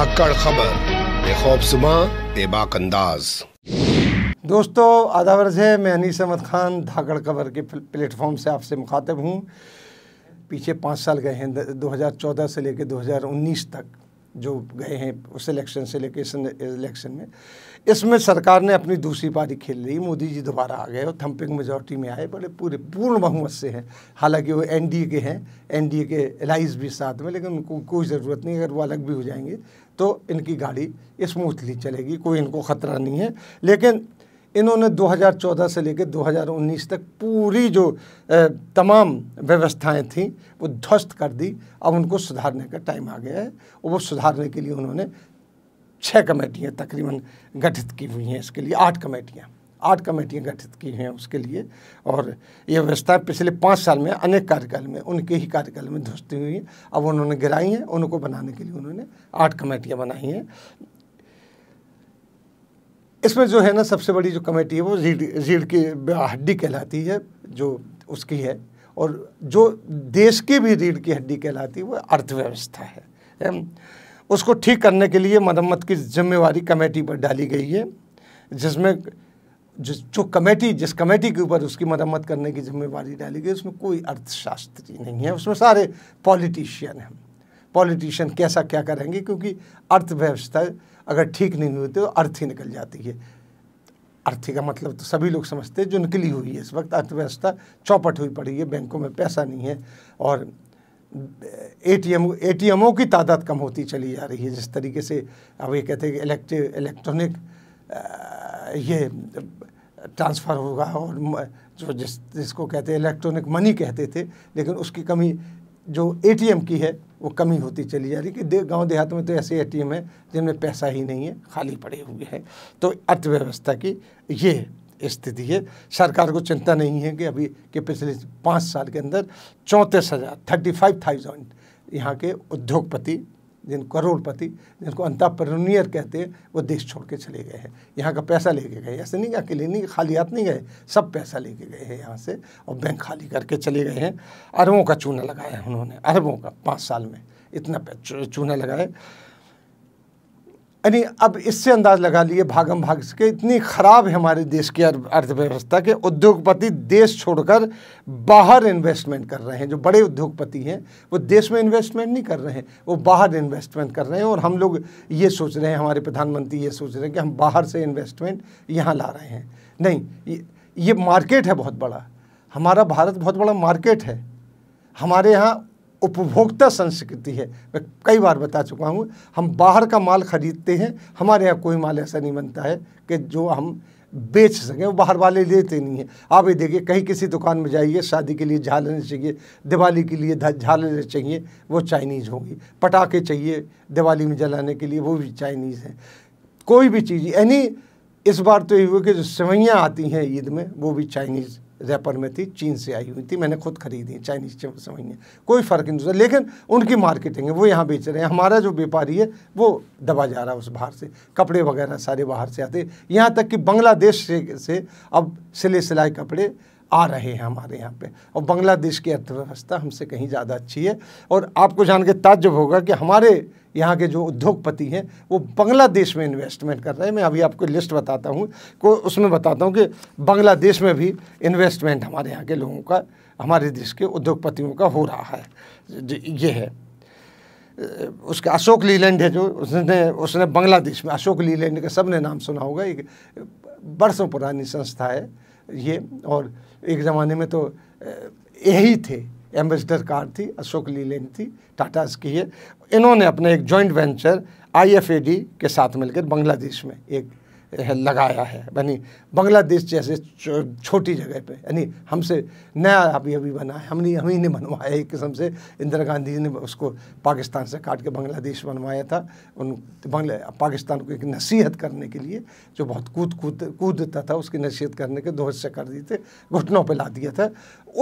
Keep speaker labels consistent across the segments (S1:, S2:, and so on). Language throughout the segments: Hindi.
S1: धाकड़ खबर सुबह बेबाक अंदाज दोस्तों आधा वर्ष है मैं अनीस अहमद ख़ान धाकड़ खबर के प्लेटफॉर्म से आपसे मुखातिब हूँ पीछे पाँच साल गए हैं 2014 से लेकर 2019 तक जो गए हैं उस इलेक्शन से लेकर इस इलेक्शन में इसमें सरकार ने अपनी दूसरी पारी खेल ली मोदी जी दोबारा आ गए और थम्पिंग मेजोरिटी में आए बड़े पूरे पूर्ण बहुमत से हैं हालांकि वो एनडीए के हैं एनडीए के एलाइज भी साथ में लेकिन उनको कोई ज़रूरत नहीं अगर वो अलग भी हो जाएंगे तो इनकी गाड़ी स्मूथली चलेगी कोई इनको ख़तरा नहीं है लेकिन इन्होंने 2014 से लेकर 2019 तक पूरी जो तमाम व्यवस्थाएं थीं वो ध्वस्त कर दी अब उनको सुधारने का टाइम आ गया है और वो सुधारने के लिए उन्होंने छः कमेटियां तकरीबन गठित की हुई हैं इसके लिए आठ कमेटियां आठ कमेटियां गठित की हैं उसके लिए और ये व्यवस्थाएं पिछले पाँच साल में अनेक कार्यकाल में उनके ही कार्यकाल में ध्वस्त हुई हैं अब उन्होंने गिराई हैं उनको बनाने के लिए उन्होंने आठ कमेटियाँ बनाई हैं इसमें जो है ना सबसे बड़ी जो कमेटी है वो जीड जीड की हड्डी कहलाती है जो उसकी है और जो देश की भी रीढ़ की हड्डी कहलाती है वो अर्थव्यवस्था है उसको ठीक करने के लिए मरम्मत की जिम्मेवारी कमेटी पर डाली गई है जिसमें जिस जो कमेटी जिस कमेटी के ऊपर उसकी मरम्मत करने की जिम्मेवारी डाली गई उसमें कोई अर्थशास्त्री नहीं है उसमें सारे पॉलिटिशियन हैं पॉलिटिशियन कैसा क्या करेंगे क्योंकि अर्थव्यवस्था अगर ठीक नहीं हुई तो अर्थी निकल जाती है अर्थी का मतलब तो सभी लोग समझते हैं जो निकली हुई है इस वक्त अर्थव्यवस्था चौपट हुई पड़ी है बैंकों में पैसा नहीं है और टी एटीएमओ की तादाद कम होती चली जा रही है जिस तरीके से अब ये कहते हैं कि इलेक्ट्रॉनिक ये ट्रांसफ़र होगा और जो जिस जिसको कहते हैं इलेक्ट्रॉनिक मनी कहते थे लेकिन उसकी कमी जो एटीएम की है वो कमी होती चली जा रही कि गांव देहात में तो ऐसे एटीएम है जिनमें पैसा ही नहीं है खाली पड़े हुए हैं तो अर्थव्यवस्था की ये स्थिति है सरकार को चिंता नहीं है कि अभी के पिछले पाँच साल के अंदर चौंतीस हज़ार थर्टी फाइव थाउजेंड यहाँ के उद्योगपति जिन करोड़पति जिनको अंताप्रनुनियर कहते हैं वो देश छोड़ के चले गए हैं यहाँ का पैसा लेके गए ऐसे नहीं अकेले नहीं खाली हाथ नहीं गए सब पैसा लेके गए हैं यहाँ से और बैंक खाली करके चले गए हैं अरबों का चूना लगाया है उन्होंने अरबों का पाँच साल में इतना चूना लगाया यानी अब इससे अंदाज लगा लिए भागम भाग के इतनी ख़राब है हमारे देश की अर्थव्यवस्था के उद्योगपति देश छोड़कर बाहर इन्वेस्टमेंट कर रहे हैं जो बड़े उद्योगपति हैं वो देश में इन्वेस्टमेंट नहीं कर रहे हैं वो बाहर इन्वेस्टमेंट कर रहे हैं और हम लोग ये सोच रहे हैं हमारे प्रधानमंत्री ये सोच रहे हैं कि हम बाहर से इन्वेस्टमेंट यहाँ ला रहे हैं नहीं ये, ये मार्केट है बहुत बड़ा हमारा भारत बहुत बड़ा मार्केट है हमारे यहाँ उपभोक्ता संस्कृति है मैं कई बार बता चुका हूँ हम बाहर का माल खरीदते हैं हमारे यहाँ कोई माल ऐसा नहीं बनता है कि जो हम बेच सकें वो बाहर वाले लेते नहीं हैं आप ये देखिए कहीं किसी दुकान में जाइए शादी के लिए झालरें चाहिए दिवाली के लिए झालने चाहिए वो चाइनीज़ होंगी पटाखे चाहिए दिवाली में जलाने के लिए वो भी चाइनीज़ हैं कोई भी चीज़ यानी इस बार तो ये हुआ कि जो सेवैयाँ आती हैं ईद में वो भी चाइनीज़ रैपर में थी चीन से आई हुई थी मैंने खुद खरीदी चाइनीज समझिए कोई फ़र्क नहीं होता लेकिन उनकी मार्केटिंग है वो यहाँ बेच रहे हैं हमारा जो व्यापारी है वो दबा जा रहा है उस बाहर से कपड़े वगैरह सारे बाहर से आते यहाँ तक कि बांग्लादेश से, से अब सिले सिलाए कपड़े आ रहे हैं हमारे यहाँ पे और बांग्लादेश की अर्थव्यवस्था हमसे कहीं ज़्यादा अच्छी है और आपको जान के ताज्जुब होगा कि हमारे यहाँ के जो उद्योगपति हैं वो बांग्लादेश में इन्वेस्टमेंट कर रहे हैं मैं अभी आपको लिस्ट बताता हूँ को उसमें बताता हूँ कि बांग्लादेश में भी इन्वेस्टमेंट हमारे यहाँ के लोगों का हमारे देश के उद्योगपतियों का हो रहा है ये है उसका अशोक लीलैंड है जो उसने उसने बांग्लादेश में अशोक लीलैंड का सबने नाम सुना होगा एक बरसों पुरानी संस्था है ये और एक ज़माने में तो यही थे एम्बेसडर कार थी अशोक लीलैंड थी टाटा की है इन्होंने अपने एक जॉइंट वेंचर आईएफएडी के साथ मिलकर बांग्लादेश में एक लगाया है यानी बांग्लादेश जैसे छोटी जगह पे यानी हमसे नया अभी अभी बना है हमने हम ही ने बनवाया एक किस्म से इंदिरा गांधी ने उसको पाकिस्तान से काट के बांग्लादेश बनवाया था उन बांग्ला पाकिस्तान को एक नसीहत करने के लिए जो बहुत कूद कूद कूदता था उसकी नसीहत करने के दो हिस्से कर दिए थे घुटनों पर ला दिया था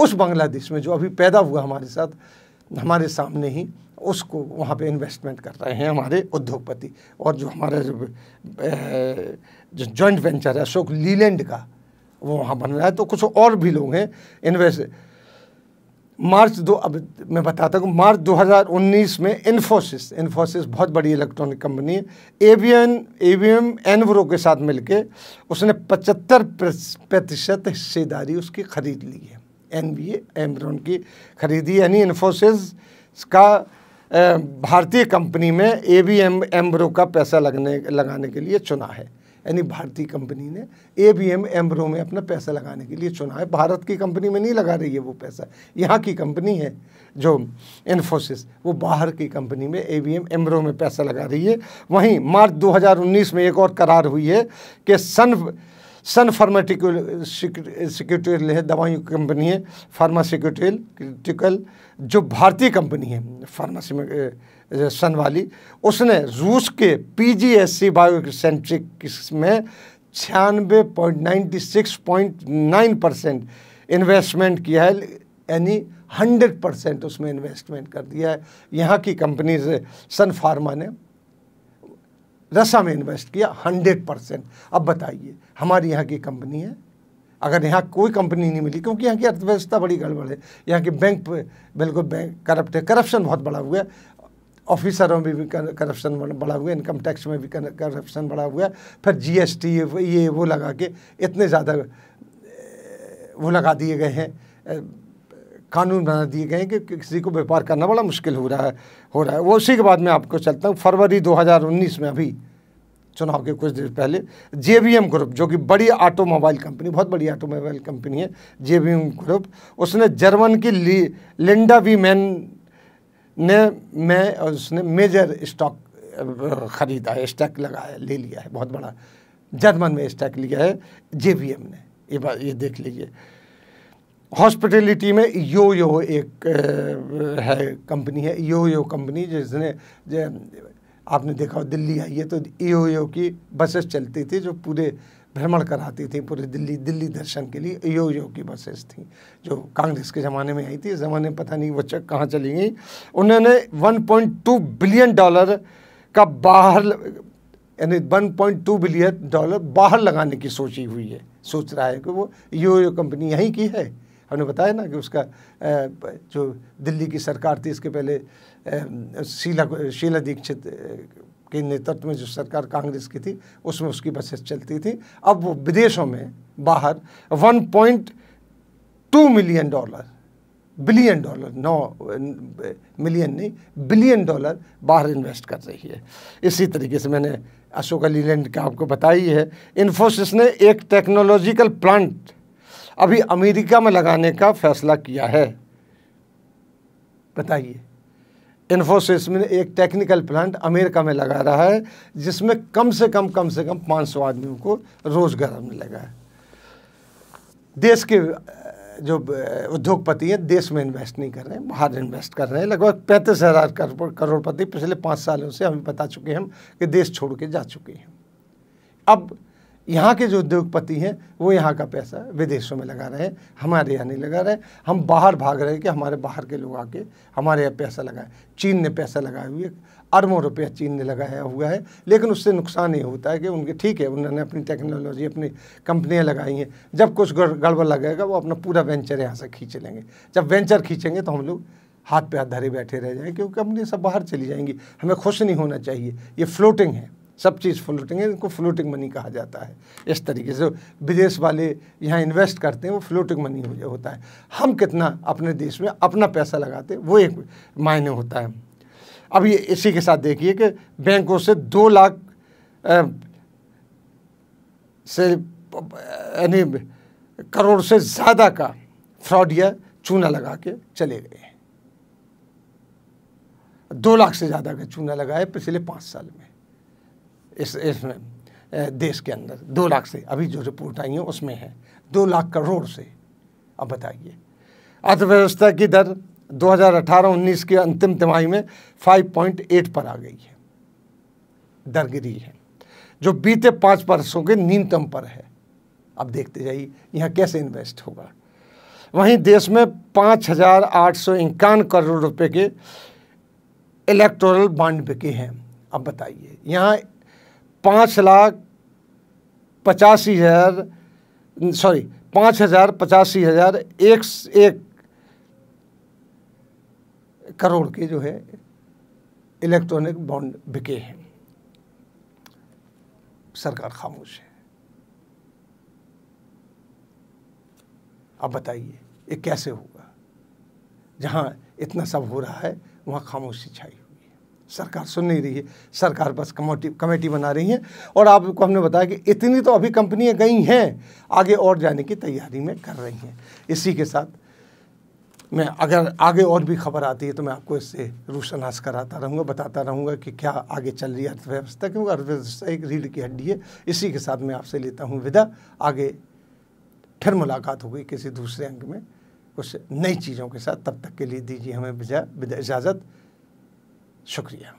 S1: उस बांग्लादेश में जो अभी पैदा हुआ हमारे साथ हमारे सामने ही उसको वहाँ पे इन्वेस्टमेंट कर रहे हैं हमारे उद्योगपति और जो हमारा जो जॉइंट वेंचर है अशोक लीलैंड का वो वहाँ बन रहा है तो कुछ और भी लोग हैं इन्वेस्ट मार्च दो अब मैं बताता हूँ मार्च 2019 में इन्फोसिस इन्फोसिस बहुत बड़ी इलेक्ट्रॉनिक कंपनी है एवीएन एवीएम एनवरो के साथ मिलके उसने 75 प्रतिशत हिस्सेदारी उसकी खरीद ली है एन बी एमरोन की खरीदी यानी इन्फोसिस का भारतीय कंपनी में ए बी एम एम्ब्रो का पैसा लगने लगाने के लिए चुना है यानी भारतीय कंपनी ने ए बी एम एम्ब्रो में अपना पैसा लगाने के लिए चुना है भारत की कंपनी में नहीं लगा रही है वो पैसा यहाँ की कंपनी है जो इन्फोसिस वो बाहर की कंपनी में ए बी एम एम्ब्रो में पैसा लगा रही है वहीं मार्च 2019 में एक और करार हुई है कि सन सन फार्माटिकल सिक्यूटोरियल है दवाइयों की कंपनी है फार्मास्यूटिकल क्रिटिकल जो भारतीय कंपनी है फार्मासी में सन वाली उसने रूस के पीजीएससी बायोसेंट्रिक में छियानवे point ninety six point nine percent investment किया है यानी हंड्रेड परसेंट उसमें इन्वेस्टमेंट कर दिया है यहाँ की कंपनीज सन फार्मा ने रसा में इन्वेस्ट किया हंड्रेड परसेंट अब बताइए हमारी यहाँ की कंपनी है अगर यहाँ कोई कंपनी नहीं मिली क्योंकि यहाँ की अर्थव्यवस्था बड़ी गड़बड़ है यहाँ के बैंक बिल्कुल बैंक करप्ट है करप्शन बहुत बड़ा हुआ है ऑफिसरों में भी करप्शन बढ़ा हुआ है इनकम टैक्स में भी करप्शन बढ़ा हुआ है फिर जीएसटी ये वो लगा के इतने ज़्यादा वो लगा दिए गए हैं कानून बना दिए गए कि किसी को व्यापार करना बड़ा मुश्किल हो रहा है हो रहा है वो उसी के बाद मैं आपको चलता हूँ फरवरी 2019 में अभी चुनाव के कुछ देर पहले जे ग्रुप जो कि बड़ी ऑटोमोबाइल कंपनी बहुत बड़ी ऑटोमोबाइल कंपनी है जे ग्रुप उसने जर्मन की लिंडा वी मैन ने में उसने मेजर स्टॉक ख़रीदा है स्टैक लगाया ले लिया है बहुत बड़ा जर्मन में स्टैक लिया है जे ने ये बात ये देख लीजिए हॉस्पिटलिटी में यो यो एक है कंपनी है यो यो कंपनी जिसने आपने देखा दिल्ली आई है तो यो यो की बसेस चलती थी जो पूरे भ्रमण कराती थी पूरे दिल्ली दिल्ली दर्शन के लिए यो यो की बसेस थी जो कांग्रेस के ज़माने में आई थी इस ज़माने में पता नहीं वो चक कहाँ चली गई उन्होंने 1.2 बिलियन डॉलर का बाहर यानी 1.2 बिलियन डॉलर बाहर लगाने की सोची हुई है सोच रहा है कि वो यो यो कंपनी यहीं की है हमने बताया ना कि उसका जो दिल्ली की सरकार थी इसके पहले शीला शीला दीक्षित के नेतृत्व में जो सरकार कांग्रेस की थी उसमें उसकी बसेस चलती थी अब वो विदेशों में बाहर 1.2 मिलियन डॉलर बिलियन डॉलर नौ मिलियन नहीं बिलियन डॉलर बाहर इन्वेस्ट कर रही है इसी तरीके से मैंने अशोक लीलैंड का आपको बताई है इन्फोसिस ने एक टेक्नोलॉजिकल प्लांट अभी अमेरिका में लगाने का फैसला किया है बताइए इन्फोसिस में एक टेक्निकल प्लांट अमेरिका में लगा रहा है जिसमें कम से कम कम से कम 500 आदमियों को रोजगार मिलेगा है देश के जो उद्योगपति हैं देश में इन्वेस्ट नहीं कर रहे हैं बाहर इन्वेस्ट कर रहे हैं लगभग पैंतीस हज़ार करोड़पति पिछले पाँच सालों से हमें बता चुके हैं कि देश छोड़ के जा चुके हैं अब यहाँ के जो उद्योगपति हैं वो यहाँ का पैसा विदेशों में लगा रहे हैं हमारे यहाँ नहीं लगा रहे हम बाहर भाग रहे हैं कि हमारे बाहर के लोग आके हमारे यहाँ पैसा लगाए चीन ने पैसा लगाए हुए अरबों रुपया चीन ने लगाया हुआ है लेकिन उससे नुकसान ये होता है कि उनके ठीक है उन्होंने अपनी टेक्नोलॉजी अपनी कंपनियाँ लगाई हैं जब कुछ गड़बड़ लगेगा वो अपना पूरा वेंचर यहाँ से खींच लेंगे जब वेंचर खींचेंगे तो हम लोग हाथ पे हाथ धरे बैठे रह जाएंगे क्योंकि कंपनी सब बाहर चली जाएंगी हमें खुश नहीं होना चाहिए ये फ्लोटिंग है सब चीज़ फ्लोटिंग है इनको फ्लोटिंग मनी कहा जाता है इस तरीके से विदेश वाले यहाँ इन्वेस्ट करते हैं वो फ्लोटिंग मनी हो होता है हम कितना अपने देश में अपना पैसा लगाते हैं वो एक मायने होता है अब ये इसी के साथ देखिए कि बैंकों से दो लाख से यानी करोड़ से ज़्यादा का फ्रॉड या चूना लगा के चले गए दो लाख से ज़्यादा का चूना लगाए पिछले पाँच साल में इस इस देश के अंदर दो लाख से अभी जो रिपोर्ट आई है उसमें है दो लाख करोड़ से अब बताइए अर्थव्यवस्था की दर 2018-19 के अंतिम तिमाही में 5.8 पर आ गई है दर गिरी है जो बीते पाँच वर्षों के न्यूनतम पर है अब देखते जाइए यहाँ कैसे इन्वेस्ट होगा वहीं देश में पाँच हज़ार आठ सौ इक्यान करोड़ रुपए के इलेक्टोरल बांड बिके हैं अब बताइए यहाँ पाँच लाख पचासी हज़ार सॉरी पाँच हज़ार पचासी हज़ार एक, एक करोड़ के जो है इलेक्ट्रॉनिक बॉन्ड बिके हैं सरकार खामोश है अब बताइए ये कैसे होगा जहाँ इतना सब हो रहा है वहाँ खामोशी छाई सरकार सुन नहीं रही है सरकार बस कमेटी कमेटी बना रही है और आपको हमने बताया कि इतनी तो अभी कंपनियां गई हैं आगे और जाने की तैयारी में कर रही हैं इसी के साथ मैं अगर आगे और भी खबर आती है तो मैं आपको इससे रूशनास कराता रहूँगा बताता रहूँगा कि क्या आगे चल रही है अर्थव्यवस्था क्योंकि अर्थव्यवस्था एक रीढ़ की हड्डी है इसी के साथ मैं आपसे लेता हूँ विदा आगे फिर मुलाकात होगी किसी दूसरे अंक में कुछ नई चीज़ों के साथ तब तक के लिए दीजिए हमें इजाज़त شكرا